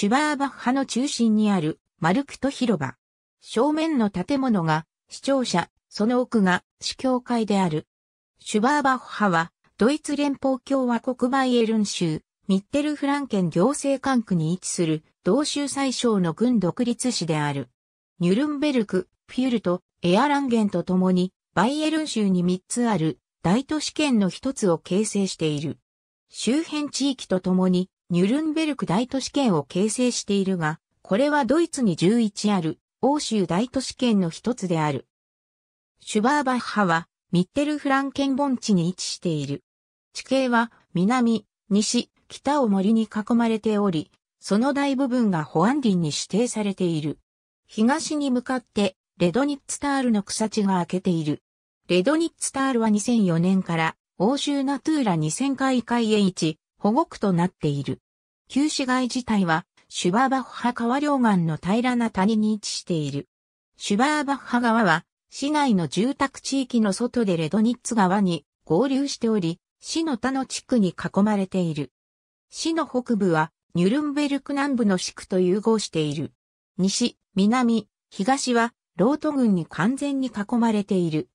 シュバーバッハの中心にあるマルクト広場。正面の建物が市庁舎、その奥が市教会である。シュバーバッハはドイツ連邦共和国バイエルン州、ミッテルフランケン行政管区に位置する同州最小の軍独立市である。ニュルンベルク、フュルト、エアランゲンと共にバイエルン州に3つある大都市圏の1つを形成している。周辺地域と共にニュルンベルク大都市圏を形成しているが、これはドイツに11ある欧州大都市圏の一つである。シュバーバッハはミッテルフランケン盆地に位置している。地形は南、西、北を森に囲まれており、その大部分が保安林に指定されている。東に向かってレドニッツタールの草地が開けている。レドニッツタールは2004年から欧州ナトゥーラ2000海海へ一、保護区となっている。旧市街自体は、シュバーバッハ川両岸の平らな谷に位置している。シュバーバッハ川は、市内の住宅地域の外でレドニッツ川に合流しており、市の他の地区に囲まれている。市の北部は、ニュルンベルク南部の市区と融合している。西、南、東は、ロート郡に完全に囲まれている。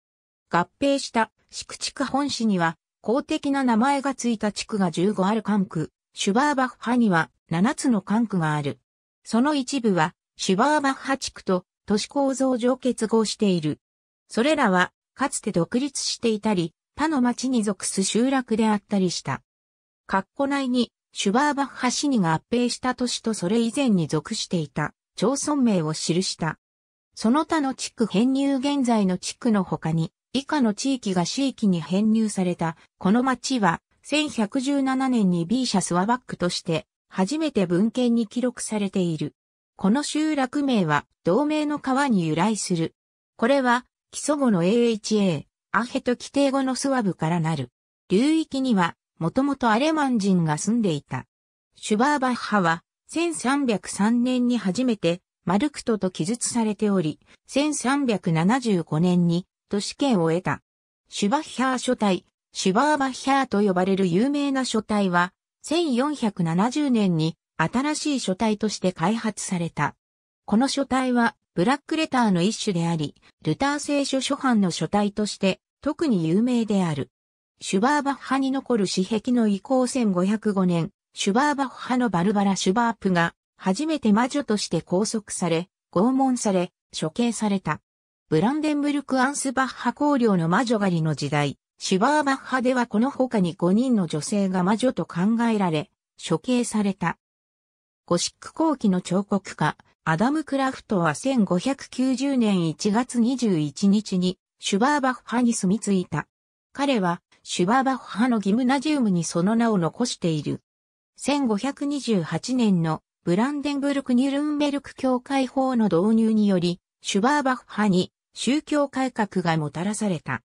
合併した、市区地区本市には、公的な名前がついた地区が15ある管区、シュバーバッハには7つの管区がある。その一部はシュバーバッハ地区と都市構造上結合している。それらはかつて独立していたり、他の町に属す集落であったりした。括弧内にシュバーバッハ市にが合併した都市とそれ以前に属していた町村名を記した。その他の地区編入現在の地区の他に以下の地域が市域に編入された、この町は1117年に B 社スワバックとして初めて文献に記録されている。この集落名は同名の川に由来する。これは基礎語の AHA、アヘと規定語のスワブからなる。流域にはもともとアレマン人が住んでいた。シュバーバッハは1303年に初めてマルクトと記述されており、1375年に都市圏を得た。シュバッハー書体シュバーバッヒャーと呼ばれる有名な書体は、1470年に新しい書体として開発された。この書体は、ブラックレターの一種であり、ルター聖書書版の書体として、特に有名である。シュバーバッハに残る史壁の移行1505年、シュバーバッハのバルバラ・シュバープが、初めて魔女として拘束され、拷問され、処刑された。ブランデンブルク・アンスバッハ公領の魔女狩りの時代、シュバーバッハではこの他に5人の女性が魔女と考えられ、処刑された。ゴシック後期の彫刻家、アダム・クラフトは1590年1月21日にシュバーバッハに住み着いた。彼はシュバーバッハのギムナジウムにその名を残している。1528年のブランデンブルク・ニュルンベルク教会法の導入により、シュバーバッハに宗教改革がもたらされた。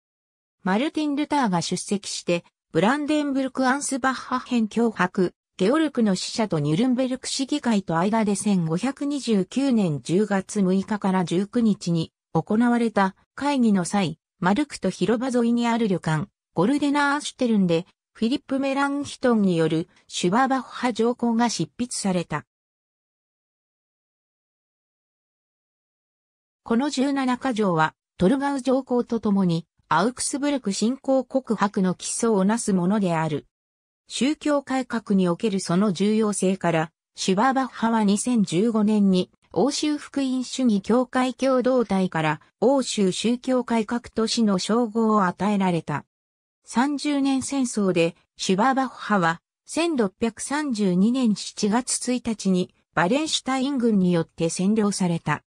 マルティン・ルターが出席して、ブランデンブルク・アンスバッハ編脅迫、ゲオルクの死者とニュルンベルク市議会と間で1529年10月6日から19日に行われた会議の際、マルクと広場沿いにある旅館、ゴルデナー・シュテルンで、フィリップ・メランヒトンによるシュバーバッハ条項が執筆された。この17か条は、トルガウ条項とともに、アウクスブルク信仰告白の基礎をなすものである。宗教改革におけるその重要性から、シュバーバッハは2015年に欧州福音主義教会共同体から欧州宗教改革都市の称号を与えられた。30年戦争でシュバーバッハは1632年7月1日にバレンシュタイン軍によって占領された。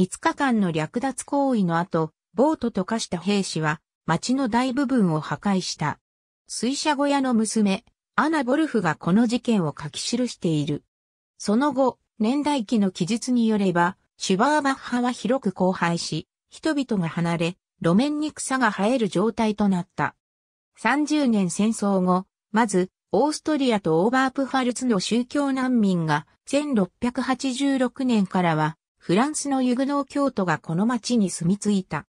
5日間の略奪行為の後、暴徒と化した兵士は町の大部分を破壊した。水車小屋の娘、アナ・ボルフがこの事件を書き記している。その後、年代記の記述によれば、シュバーバッハは広く荒廃し、人々が離れ、路面に草が生える状態となった。30年戦争後、まず、オーストリアとオーバープファルツの宗教難民が、1686年からは、フランスのユグノー教徒がこの町に住み着いた。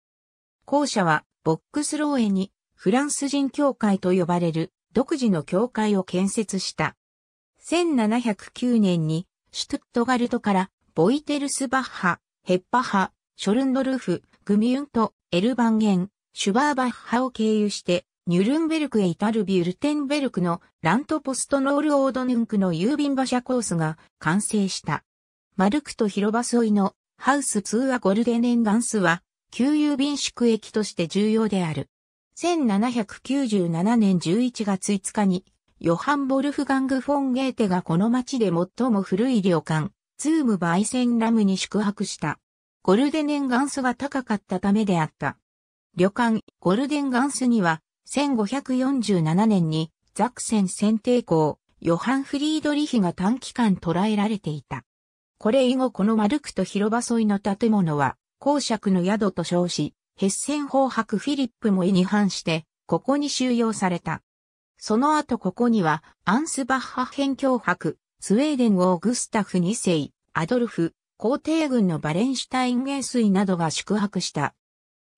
校舎は、ボックスローエにフランス人教会と呼ばれる独自の教会を建設した。1709年にシュトットガルトからボイテルスバッハ、ヘッパハ、ショルンドルフ、グミュント、エルバンゲン、シュバーバッハを経由してニュルンベルクへ至るビュルテンベルクのラントポストノールオードヌンクの郵便馬車コースが完成した。マルクと広場沿いのハウスーアゴルデンエンガンスは旧郵便宿駅として重要である。1797年11月5日に、ヨハン・ボルフガング・フォン・ゲーテがこの町で最も古い旅館、ツーム・バイセン・ラムに宿泊した。ゴルデネンガンスが高かったためであった。旅館、ゴルデンガンスには、1547年に、ザクセン選定校、ヨハン・フリードリヒが短期間捕らえられていた。これ以後このマルクと広場沿いの建物は、公爵の宿と称し、ヘッセン法白フィリップも意に反して、ここに収容された。その後ここには、アンスバッハ編脅迫、スウェーデン王グスタフ2世、アドルフ、皇帝軍のバレンシュタイン元帥などが宿泊した。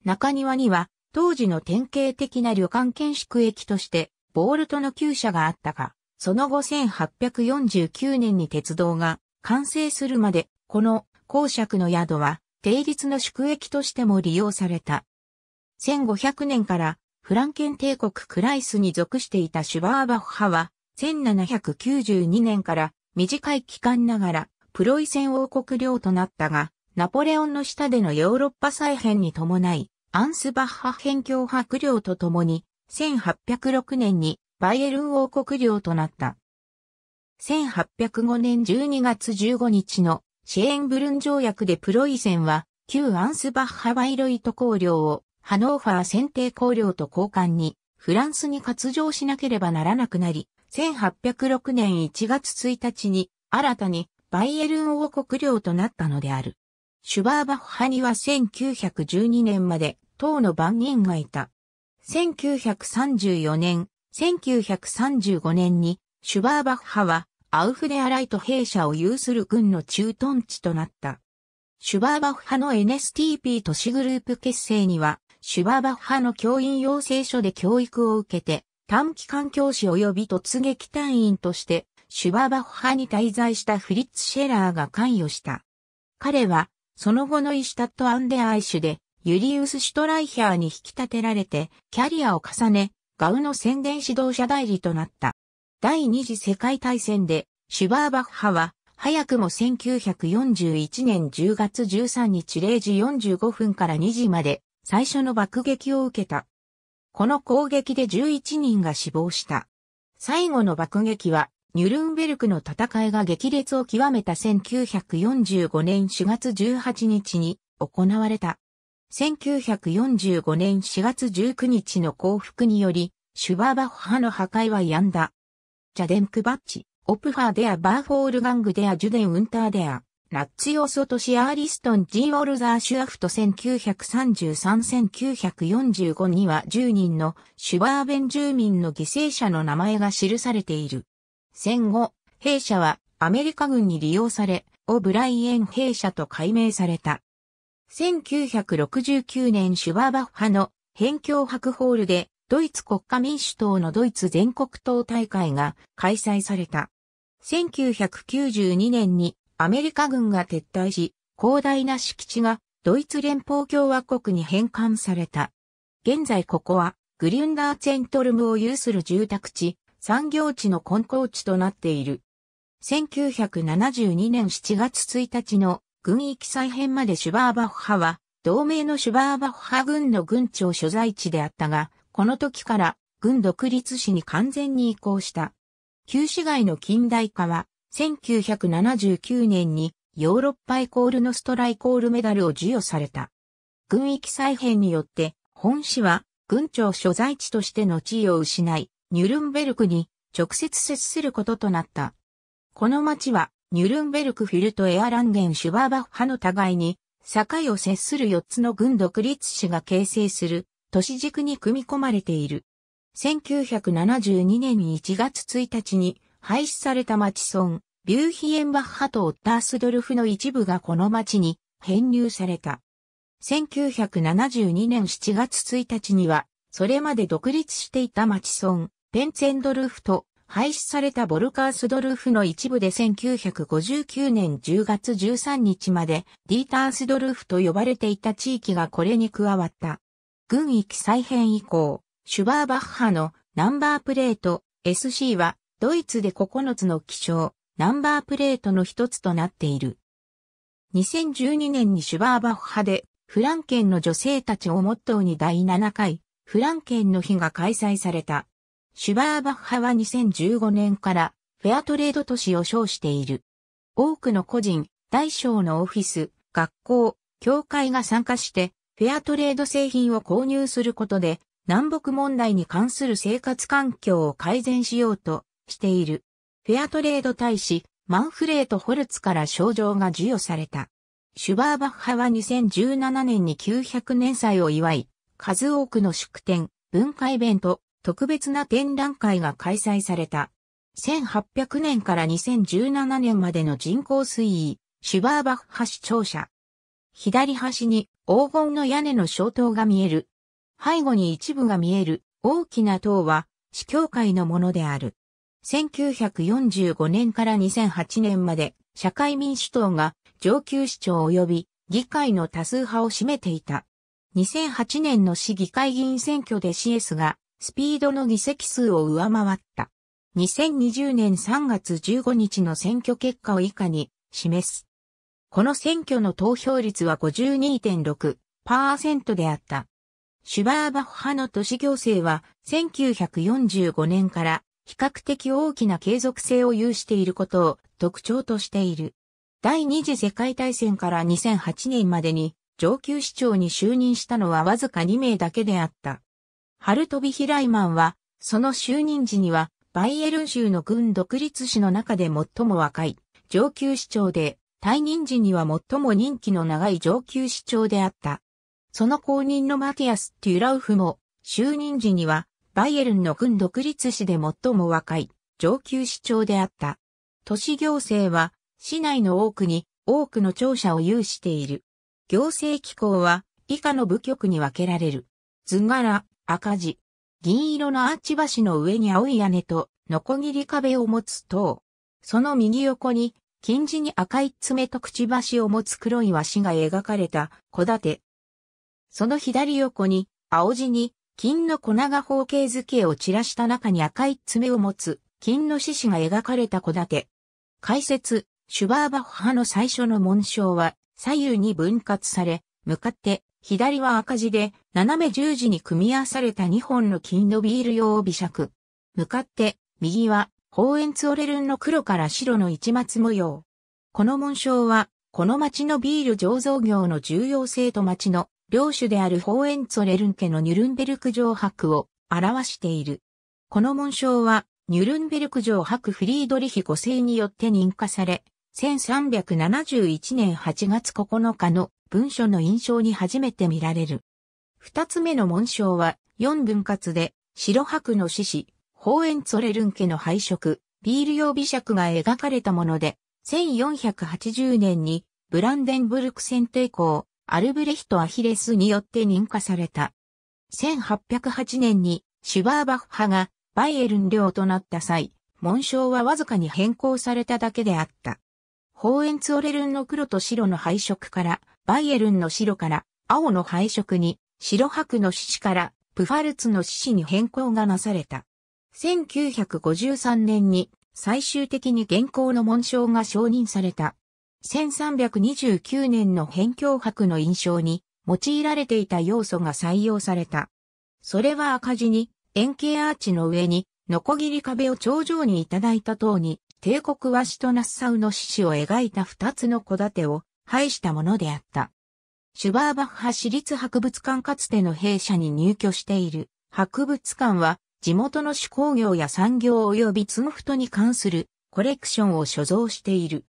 中庭には、当時の典型的な旅館建築駅として、ボールトの旧舎があったが、その後1849年に鉄道が完成するまで、この公爵の宿は定律の宿益としても利用された。1500年からフランケン帝国クライスに属していたシュバーバッハは、1792年から短い期間ながらプロイセン王国領となったが、ナポレオンの下でのヨーロッパ再編に伴い、アンスバッハ辺境伯領とともに、1806年にバイエルン王国領となった。1805年12月15日のシェーンブルン条約でプロイセンは、旧アンスバッハバイロイト公領を、ハノーファー選定公領と交換に、フランスに割譲しなければならなくなり、1806年1月1日に、新たに、バイエルン王国領となったのである。シュバーバッハには1912年まで、党の番人がいた。1934年、1935年に、シュバーバッハは、アウフデアライト兵舎を有する軍の駐屯地となった。シュバーバッハの NSTP 都市グループ結成には、シュバーバッハの教員養成所で教育を受けて、短期間教師及び突撃隊員として、シュバーバッハに滞在したフリッツ・シェラーが関与した。彼は、その後のイシュタット・アンデアイシュで、ユリウス・シュトライヒャーに引き立てられて、キャリアを重ね、ガウの宣伝指導者代理となった。第二次世界大戦で、シュバーバッハは、早くも1941年10月13日0時45分から2時まで、最初の爆撃を受けた。この攻撃で11人が死亡した。最後の爆撃は、ニュルンベルクの戦いが激烈を極めた1945年4月18日に行われた。1945年4月19日の降伏により、シュバーバッハの破壊は止んだ。チャデンクバッチ、オプファーデアバーフォールガングデアジュデンウンターデア、ナッツヨソトシアーリストンジーオルザーシュアフト1933-1945には10人のシュバーベン住民の犠牲者の名前が記されている。戦後、弊社はアメリカ軍に利用され、オブライエン弊社と改名された。1969年シュバーバッハの辺境博ホールでドイツ国家民主党のドイツ全国党大会が開催された。1992年にアメリカ軍が撤退し、広大な敷地がドイツ連邦共和国に返還された。現在ここはグリュンダーツェントルムを有する住宅地、産業地の混交地となっている。1972年7月1日の軍域再編までシュバーバッハは同盟のシュバーバッハ軍の軍庁所在地であったが、この時から軍独立市に完全に移行した。旧市街の近代化は、1979年にヨーロッパイコールのストライコールメダルを授与された。軍域再編によって、本市は軍庁所在地としての地位を失い、ニュルンベルクに直接接することとなった。この町は、ニュルンベルクフィルトエアランゲンシュバーバッハの互いに、境を接する4つの軍独立市が形成する都市軸に組み込まれている。1972年1月1日に廃止された町村、ビューヒエンバッハとオッタースドルフの一部がこの町に編入された。1972年7月1日には、それまで独立していた町村、ペンツェンドルフと廃止されたボルカースドルフの一部で1959年10月13日までディータースドルフと呼ばれていた地域がこれに加わった。軍域再編以降、シュバーバッハのナンバープレート SC はドイツで9つの基象、ナンバープレートの一つとなっている。2012年にシュバーバッハでフランケンの女性たちをモットーに第7回フランケンの日が開催された。シュバーバッハは2015年からフェアトレード都市を称している。多くの個人、大小のオフィス、学校、教会が参加してフェアトレード製品を購入することで、南北問題に関する生活環境を改善しようとしている。フェアトレード大使、マンフレート・ホルツから賞状が授与された。シュバーバッハは2017年に900年祭を祝い、数多くの祝典、文化イベント、特別な展覧会が開催された。1800年から2017年までの人口推移、シュバーバッハ市庁者、左端に黄金の屋根の小塔が見える。背後に一部が見える大きな塔は、市教会のものである。1945年から2008年まで、社会民主党が上級市長及び議会の多数派を占めていた。2008年の市議会議員選挙で CS がスピードの議席数を上回った。2020年3月15日の選挙結果を以下に示す。この選挙の投票率は52.6%であった。シュバーバッハの都市行政は1945年から比較的大きな継続性を有していることを特徴としている。第二次世界大戦から2008年までに上級市長に就任したのはわずか2名だけであった。ハルトビヒライマンは、その就任時にはバイエルン州の軍独立市の中で最も若い上級市長で、退任時には最も任期の長い上級市長であった。その後任のマティアス・テュラウフも、就任時には、バイエルンの軍独立市で最も若い上級市長であった。都市行政は、市内の多くに多くの庁舎を有している。行政機構は、以下の部局に分けられる。図柄、赤字。銀色のアーチ橋の上に青い屋根と、ノコギリ壁を持つ塔。その右横に金地に赤い爪とくちばしを持つ黒い和紙が描かれた小立て。その左横に青地に金の粉が方形図形を散らした中に赤い爪を持つ金の獅子が描かれた小立て。解説、シュバーバッハの最初の紋章は左右に分割され、向かって左は赤字で斜め十字に組み合わされた2本の金のビール用微尺。向かって右はホーエンツオレルンの黒から白の市松模様。この紋章は、この町のビール醸造業の重要性と町の領主であるホーエンツオレルン家のニュルンベルク城白を表している。この紋章は、ニュルンベルク城白フリードリヒ5世によって認可され、1371年8月9日の文書の印象に初めて見られる。二つ目の紋章は、四分割で、白白の獅子、ホーエンツォレルン家の配色、ビール用美尺が描かれたもので、1480年にブランデンブルク選定校、アルブレヒト・アヒレスによって認可された。1808年にシュバーバッハがバイエルン領となった際、紋章はわずかに変更されただけであった。ホーエンツオレルンの黒と白の配色から、バイエルンの白から青の配色に、白白の獅子からプファルツの獅子に変更がなされた。1953年に最終的に現行の紋章が承認された。1329年の辺境博の印象に用いられていた要素が採用された。それは赤字に円形アーチの上にノコギリ壁を頂上にいただいた塔に帝国ワシとナッサウの獅子を描いた二つの小てを配したものであった。シュバーバッハ市立博物館かつての弊社に入居している博物館は地元の手工業や産業及びツムフトに関するコレクションを所蔵している。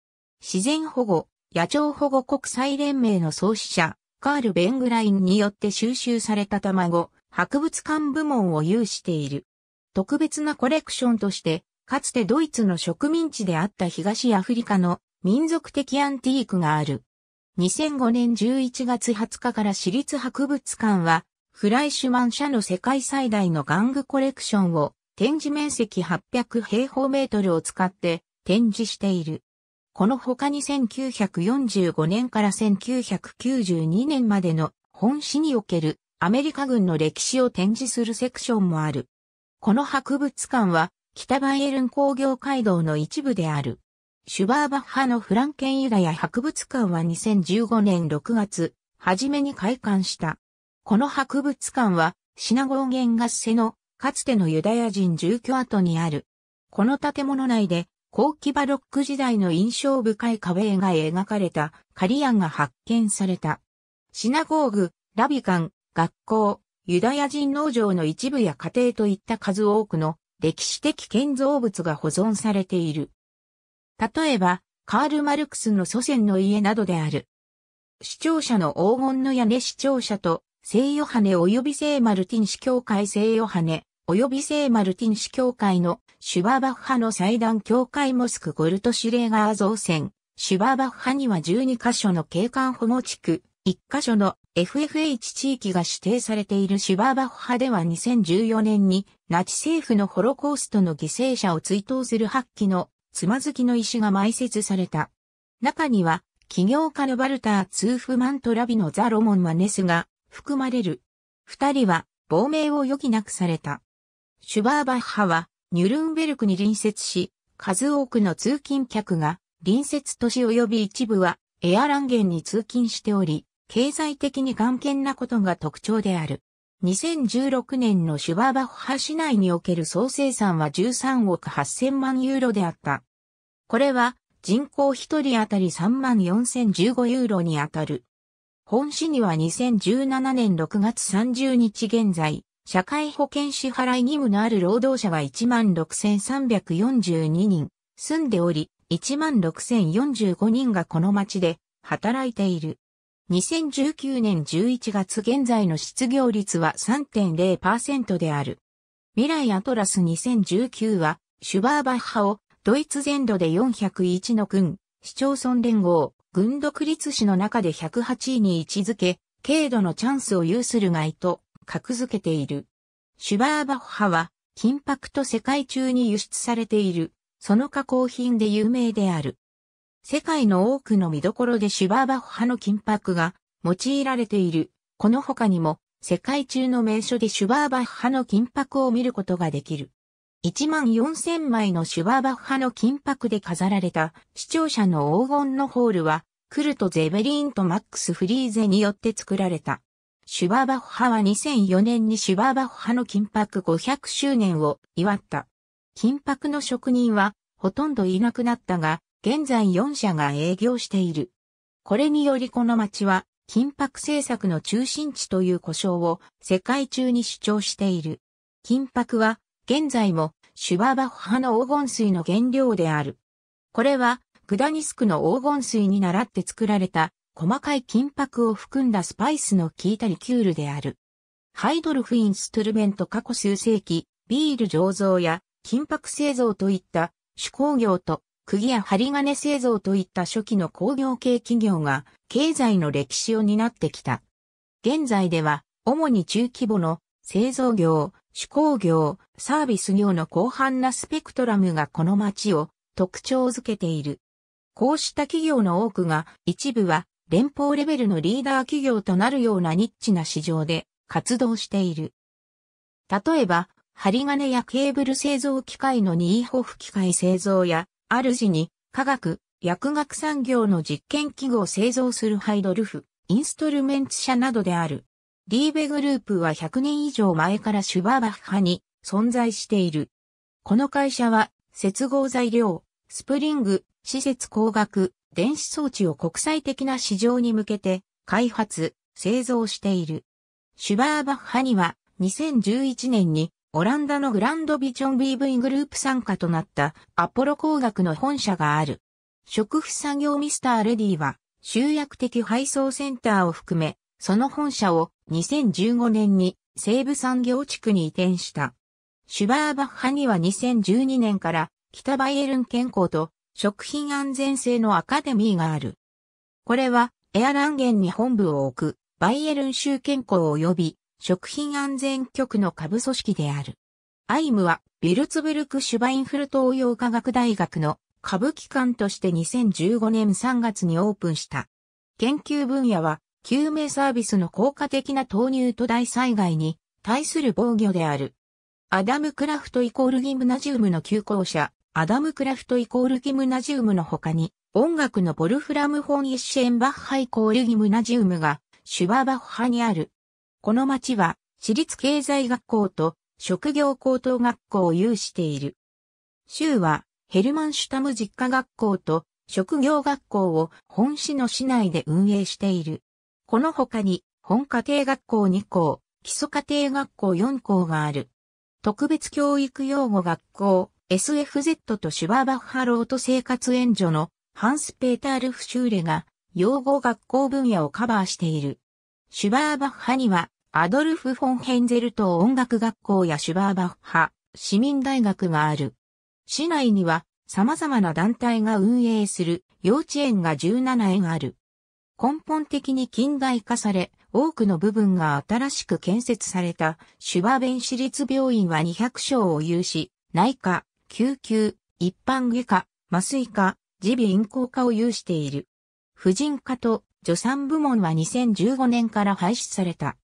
自然保護、野鳥保護国際連盟の創始者、カール・ベングラインによって収集された卵、博物館部門を有している。特別なコレクションとして、かつてドイツの植民地であった東アフリカの民族的アンティークがある。2005年11月20日から私立博物館はフライシュマン社の世界最大の玩具コレクションを展示面積800平方メートルを使って展示している。この他に1945年から1992年までの本市におけるアメリカ軍の歴史を展示するセクションもある。この博物館は北バイエルン工業街道の一部である。シュバーバッハのフランケンユダヤ博物館は2015年6月、初めに開館した。この博物館は、シナゴーゲンガッセの、かつてのユダヤ人住居跡にある。この建物内で、後期バロック時代の印象深い壁絵が描かれたカリアンが発見された。シナゴーグ、ラビカン、学校、ユダヤ人農場の一部や家庭といった数多くの歴史的建造物が保存されている。例えば、カール・マルクスの祖先の家などである。視聴者の黄金の屋根視聴者と聖ヨハネ及び聖マルティン司教会聖ヨハネ及び聖マルティン司教会のシュバーバッハの祭壇教会モスクゴルトシュレーガー造船。シュバーバッハには12カ所の景観保護地区、1カ所の FFH 地域が指定されているシュバーバッハでは2014年にナチ政府のホロコーストの犠牲者を追悼する発揮のつまずきの石が埋設された。中には、起業家のバルター・ツーフマントラビのザ・ロモン・マネスが、含まれる。二人は亡命を余儀なくされた。シュバーバッハはニュルンベルクに隣接し、数多くの通勤客が隣接都市及び一部はエアランゲンに通勤しており、経済的に頑健なことが特徴である。2016年のシュバーバッハ市内における総生産は13億8000万ユーロであった。これは人口1人当たり3万4015ユーロに当たる。本市には2017年6月30日現在、社会保険支払い義務のある労働者は16,342人、住んでおり、16,045人がこの町で働いている。2019年11月現在の失業率は3.0%である。未来アトラス2019は、シュバーバッハをドイツ全土で401の軍、市町村連合、軍独立史の中で108位に位置づけ、軽度のチャンスを有するがいと、格付けている。シュバーバッハは、金箔と世界中に輸出されている、その加工品で有名である。世界の多くの見どころでシュバーバッハの金箔が用いられている。この他にも、世界中の名所でシュバーバッハの金箔を見ることができる。1万4000枚のシュワバッハの金箔で飾られた視聴者の黄金のホールは、クルト・ゼベリーンとマックス・フリーゼによって作られた。シュワバッハは2004年にシュワバッハの金箔500周年を祝った。金箔の職人はほとんどいなくなったが、現在4社が営業している。これによりこの町は金箔製作の中心地という故障を世界中に主張している。金箔は現在もシュババッハの黄金水の原料である。これは、グダニスクの黄金水に倣って作られた、細かい金箔を含んだスパイスの効いたリキュールである。ハイドルフインストゥルメント過去数世紀、ビール醸造や金箔製造といった手工業と釘や針金製造といった初期の工業系企業が経済の歴史を担ってきた。現在では主に中規模の製造業、手工業、サービス業の広範なスペクトラムがこの町を特徴づけている。こうした企業の多くが一部は連邦レベルのリーダー企業となるようなニッチな市場で活動している。例えば、針金やケーブル製造機械のニーホフ機械製造や、ある時に科学、薬学産業の実験器具を製造するハイドルフ、インストルメンツ社などである。リーベグループは100年以上前からシュバーバッハに存在している。この会社は接合材料、スプリング、施設工学、電子装置を国際的な市場に向けて開発、製造している。シュバーバッハには2011年にオランダのグランドビジョン BV グループ参加となったアポロ工学の本社がある。食府産業ミスターレディは集約的配送センターを含め、その本社を2015年に西部産業地区に移転した。シュバーバッハには2012年から北バイエルン健康と食品安全性のアカデミーがある。これはエアランゲンに本部を置くバイエルン州健康及び食品安全局の下部組織である。アイムはビルツブルク・シュバインフル東洋科学大学の下部機関として2015年3月にオープンした。研究分野は救命サービスの効果的な投入と大災害に対する防御である。アダム・クラフトイコールギムナジウムの旧校舎、アダム・クラフトイコールギムナジウムの他に、音楽のボルフラム・フォン・イッシェンバッハイコールギムナジウムが、シュババッハにある。この町は、私立経済学校と職業高等学校を有している。州は、ヘルマンシュタム実家学校と職業学校を本市の市内で運営している。この他に、本家庭学校2校、基礎家庭学校4校がある。特別教育用語学校、SFZ とシュバーバッハロート生活援助のハンス・ペータールフ・シューレが、用語学校分野をカバーしている。シュバーバッハには、アドルフ・フォンヘンゼル等音楽学校やシュバーバッハ、市民大学がある。市内には、様々な団体が運営する幼稚園が17園ある。根本的に近代化され、多くの部分が新しく建設されたシュバベン市立病院は200床を有し、内科、救急、一般外科、麻酔科、耳鼻咽喉科を有している。婦人科と助産部門は2015年から廃止された。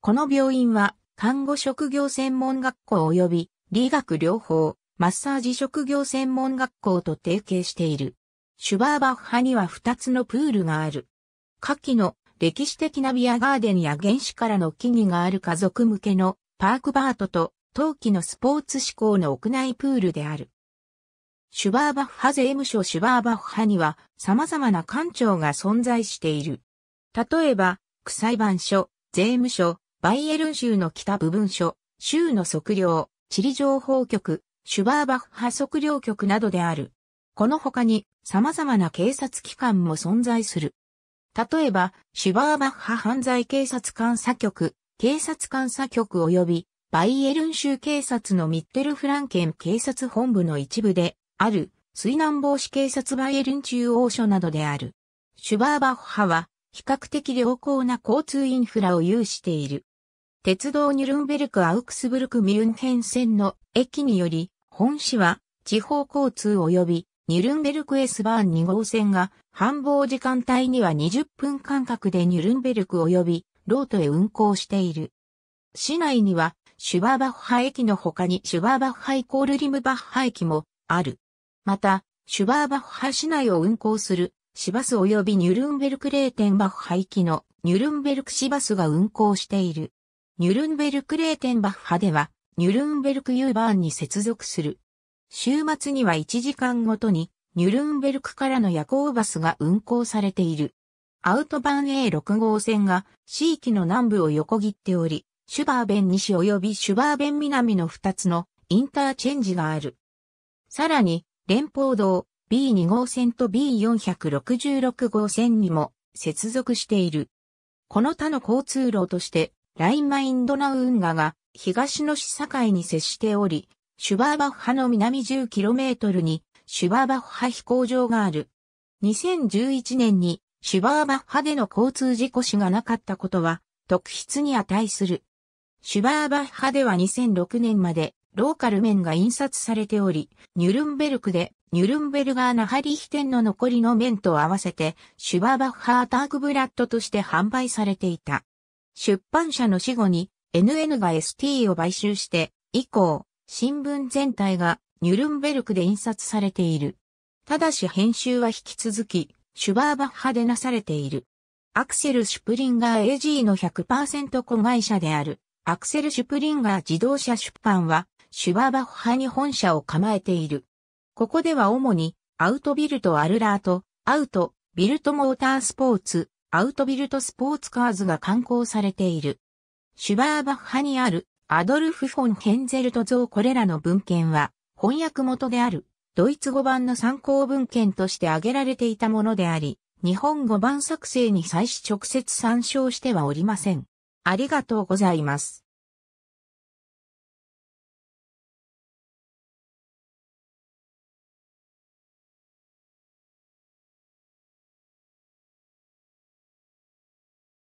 この病院は看護職業専門学校及び理学療法、マッサージ職業専門学校と提携している。シュバーバッハには2つのプールがある。夏季の歴史的なビアガーデンや原始からの木々がある家族向けのパークバートと冬季のスポーツ志向の屋内プールである。シュバーバッハ税務署シュバーバッハには様々な官庁が存在している。例えば、区裁判所、税務署、バイエルン州の北部分署、州の測量、地理情報局、シュバーバッハ測量局などである。この他に様々な警察機関も存在する。例えば、シュバーバッハ犯罪警察監査局、警察監査局及び、バイエルン州警察のミッテルフランケン警察本部の一部で、ある、水難防止警察バイエルン中央署などである。シュバーバッハは、比較的良好な交通インフラを有している。鉄道ニュルンベルク・アウクスブルク・ミュンヘン線の駅により、本市は地方交通及びニュルンベルク S バーン2号線が繁忙時間帯には20分間隔でニュルンベルク及びロートへ運行している。市内にはシュバーバッハ駅の他にシュバーバッハイコールリムバッハ駅もある。また、シュバーバッハ市内を運行する市バス及びニュルンベルク0バッハ行きのニュルンベルク市バスが運行している。ニュルンベルク0バッハではニュルンベルク U バーンに接続する週末には1時間ごとにニュルンベルクからの夜行バスが運行されている。アウトバン A6 号線が地域の南部を横切っており、シュバーベン西及びシュバーベン南の2つのインターチェンジがある。さらに、連邦道 B2 号線と B466 号線にも接続している。この他の交通路として、ラインマインドナウ運河が東の市境に接しており、シュバーバッハの南 10km にシュバーバッハ飛行場がある。2011年にシュバーバッハでの交通事故死がなかったことは特筆に値する。シュバーバッハでは2006年までローカル面が印刷されており、ニュルンベルクでニュルンベルガーナハリヒテンの残りの面と合わせてシュバーバッハータークブラッドとして販売されていた。出版社の死後に NN が ST を買収して以降、新聞全体がニュルンベルクで印刷されている。ただし編集は引き続き、シュバーバッハでなされている。アクセル・シュプリンガー AG の100%子会社である、アクセル・シュプリンガー自動車出版は、シュバーバッハに本社を構えている。ここでは主に、アウトビルト・アルラート、アウト、ビルト・モータースポーツ、アウトビルト・スポーツカーズが刊行されている。シュバーバッハにあるアドルフ・フォン・ヘンゼルト像これらの文献は、翻訳元である、ドイツ語版の参考文献として挙げられていたものであり、日本語版作成に際し直接参照してはおりません。ありがとうございます。